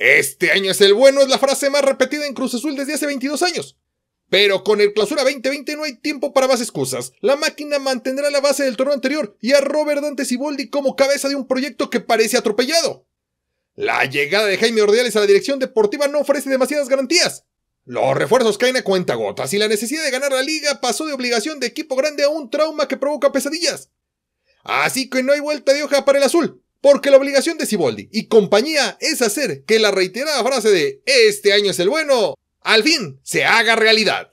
Este año es el bueno es la frase más repetida en Cruz Azul desde hace 22 años. Pero con el clausura 2020 no hay tiempo para más excusas. La máquina mantendrá la base del torneo anterior y a Robert Dante Boldi como cabeza de un proyecto que parece atropellado. La llegada de Jaime Ordiales a la dirección deportiva no ofrece demasiadas garantías. Los refuerzos caen a cuentagotas y la necesidad de ganar la liga pasó de obligación de equipo grande a un trauma que provoca pesadillas. Así que no hay vuelta de hoja para el azul. Porque la obligación de Siboldi y compañía es hacer que la reiterada frase de este año es el bueno, al fin se haga realidad.